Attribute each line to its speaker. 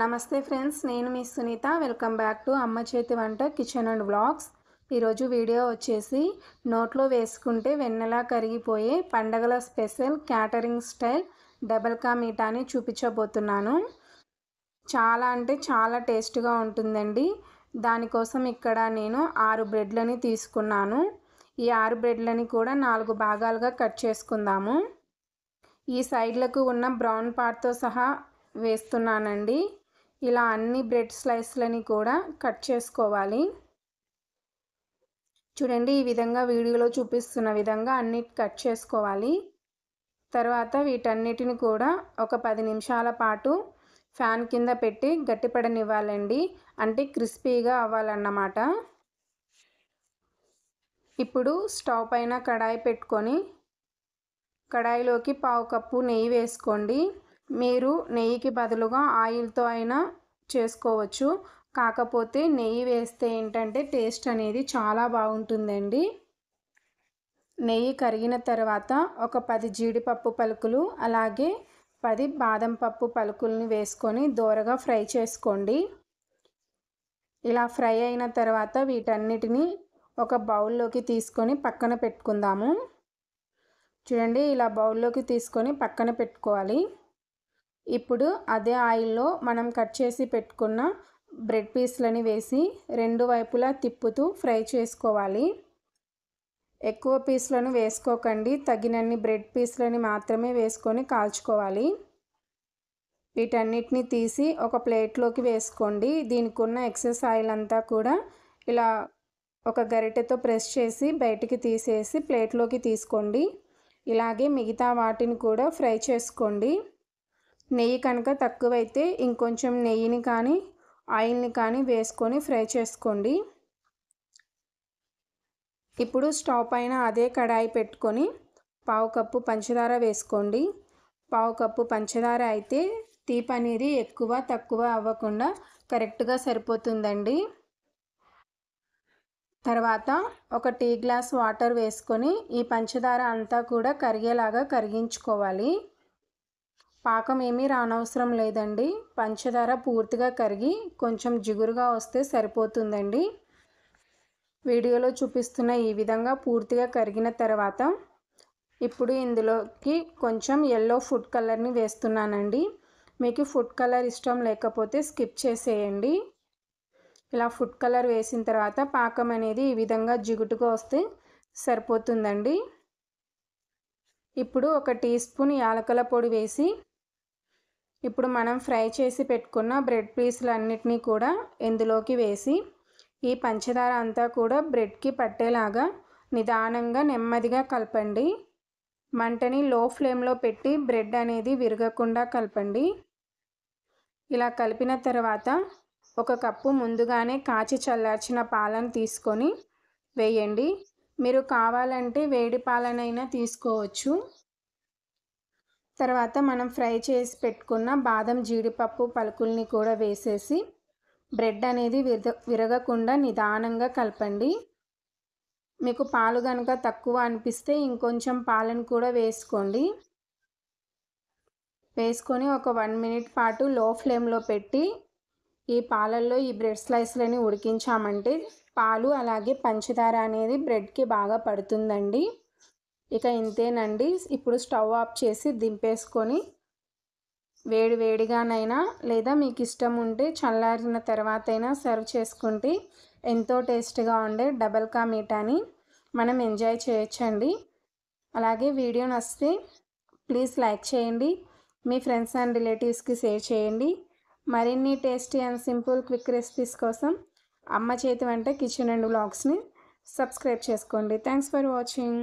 Speaker 1: నమస్తే ఫ్రెండ్స్ నేను మీ Sunitha welcome back to Amma Chethi Vanta kitchen and blogs ఈరోజు వీడియో వచ్చేసి నోట్లో వేసుకుంటే వెన్నెలా కరిగిపోయే పండగల స్పెషల్ క్యాటరింగ్ స్టైల్ డబల్ కా మీటాని చూపించబోతున్నాను చాలా అంటే చాలా టేస్ట్గా ఉంటుందండి దానికోసం ఇక్కడ నేను ఆరు బ్రెడ్లని తీసుకున్నాను ఈ ఆరు బ్రెడ్లని కూడా నాలుగు భాగాలుగా కట్ చేసుకుందాము ఈ సైడ్లకు ఉన్న బ్రౌన్ పార్ట్తో సహా వేస్తున్నానండి ఇలా అన్ని బ్రెడ్ స్లైస్లని కూడా కట్ చేసుకోవాలి చూడండి ఈ విధంగా వీడియోలో చూపిస్తున్న విధంగా అన్నిటి కట్ చేసుకోవాలి తర్వాత వీటన్నిటిని కూడా ఒక పది నిమిషాల పాటు ఫ్యాన్ కింద పెట్టి గట్టిపడనివ్వాలండి అంటే క్రిస్పీగా అవ్వాలన్నమాట ఇప్పుడు స్టవ్ పైన కడాయి పెట్టుకొని కడాయిలోకి పావు కప్పు నెయ్యి వేసుకోండి మీరు నెయ్యికి బదులుగా ఆయిల్తో అయినా చేసుకోవచ్చు కాకపోతే నెయ్యి వేస్తే ఏంటంటే టేస్ట్ అనేది చాలా బాగుంటుందండి నెయ్యి కరిగిన తర్వాత ఒక పది జీడిపప్పు పలుకులు అలాగే పది బాదం పప్పు పలుకుల్ని వేసుకొని దోరగా ఫ్రై చేసుకోండి ఇలా ఫ్రై అయిన తర్వాత వీటన్నిటిని ఒక బౌల్లోకి తీసుకొని పక్కన పెట్టుకుందాము చూడండి ఇలా బౌల్లోకి తీసుకొని పక్కన పెట్టుకోవాలి ఇప్పుడు అదే ఆయిల్లో మనం కట్ చేసి పెట్టుకున్న బ్రెడ్ పీస్లని వేసి రెండు వైపులా తిప్పుతూ ఫ్రై చేసుకోవాలి ఎక్కువ పీస్లను వేసుకోకండి తగినన్ని బ్రెడ్ పీస్లని మాత్రమే వేసుకొని కాల్చుకోవాలి వీటన్నిటిని తీసి ఒక ప్లేట్లోకి వేసుకోండి దీనికి ఉన్న ఎక్సెస్ ఆయిల్ అంతా కూడా ఇలా ఒక గరిటెతో ప్రెస్ చేసి బయటికి తీసేసి ప్లేట్లోకి తీసుకోండి ఇలాగే మిగతా వాటిని కూడా ఫ్రై చేసుకోండి నెయ్యి కనుక తక్కువైతే ఇంకొంచెం నెయ్యిని కానీ ఆయిల్ని కానీ వేసుకొని ఫ్రై చేసుకోండి ఇప్పుడు స్టవ్ పైన అదే కడాయి పెట్టుకొని పావు కప్పు పంచదార వేసుకోండి పావు కప్పు పంచదార అయితే తీపి అనేది ఎక్కువ తక్కువ అవ్వకుండా కరెక్ట్గా సరిపోతుందండి తర్వాత ఒక టీ గ్లాస్ వాటర్ వేసుకొని ఈ పంచదార అంతా కూడా కరిగేలాగా కరిగించుకోవాలి పాకం ఏమీ రానవసరం లేదండి పంచదార పూర్తిగా కరిగి కొంచెం జిగురుగా వస్తే సరిపోతుందండి వీడియోలో చూపిస్తున్న ఈ విధంగా పూర్తిగా కరిగిన తర్వాత ఇప్పుడు ఇందులోకి కొంచెం ఎల్లో ఫుడ్ కలర్ని వేస్తున్నానండి మీకు ఫుడ్ కలర్ ఇష్టం లేకపోతే స్కిప్ చేసేయండి ఇలా ఫుడ్ కలర్ వేసిన తర్వాత పాకం అనేది ఈ విధంగా జిగుటుగా వస్తే సరిపోతుందండి ఇప్పుడు ఒక టీ స్పూన్ యాలకల పొడి వేసి ఇప్పుడు మనం ఫ్రై చేసి పెట్టుకున్న బ్రెడ్ పీసులు అన్నిటినీ కూడా ఇందులోకి వేసి ఈ పంచదార అంతా కూడా బ్రెడ్కి పట్టేలాగా నిదానంగా నెమ్మదిగా కలపండి మంటని లో ఫ్లేమ్లో పెట్టి బ్రెడ్ అనేది విరగకుండా కలపండి ఇలా కలిపిన తర్వాత ఒక కప్పు ముందుగానే కాచి చల్లార్చిన పాలను తీసుకొని వేయండి మీరు కావాలంటే వేడి పాలనైనా తీసుకోవచ్చు తర్వాత మనం ఫ్రై చేసి పెట్టుకున్న బాదం జీడిపప్పు పలుకుల్ని కూడా వేసేసి బ్రెడ్ అనేది విర విరగకుండా నిదానంగా కలపండి మీకు పాలు కనుక తక్కువ అనిపిస్తే ఇంకొంచెం పాలను కూడా వేసుకోండి వేసుకొని ఒక వన్ మినిట్ పాటు లో ఫ్లేమ్లో పెట్టి ఈ పాలల్లో ఈ బ్రెడ్ స్లైస్లని ఉడికించామంటే పాలు అలాగే పంచదార అనేది బ్రెడ్కి బాగా పడుతుందండి ఇక ఇంతేనండి ఇప్పుడు స్టవ్ ఆఫ్ చేసి దింపేసుకొని వేడి వేడిగానైనా లేదా మీకు ఇష్టం ఉంటే చల్లారిన తర్వాత అయినా సర్వ్ చేసుకుంటే ఎంతో టేస్ట్గా ఉండే డబల్ కా మీఠాని మనం ఎంజాయ్ చేయొచ్చండి అలాగే వీడియో నస్తే ప్లీజ్ లైక్ చేయండి మీ ఫ్రెండ్స్ అండ్ రిలేటివ్స్కి షేర్ చేయండి మరిన్ని tasty and simple quick recipes కోసం అమ్మ చేతి వంట కిచెన్ అండ్ బ్లాగ్స్ని సబ్స్క్రైబ్ చేసుకోండి థ్యాంక్స్ ఫర్ వాచింగ్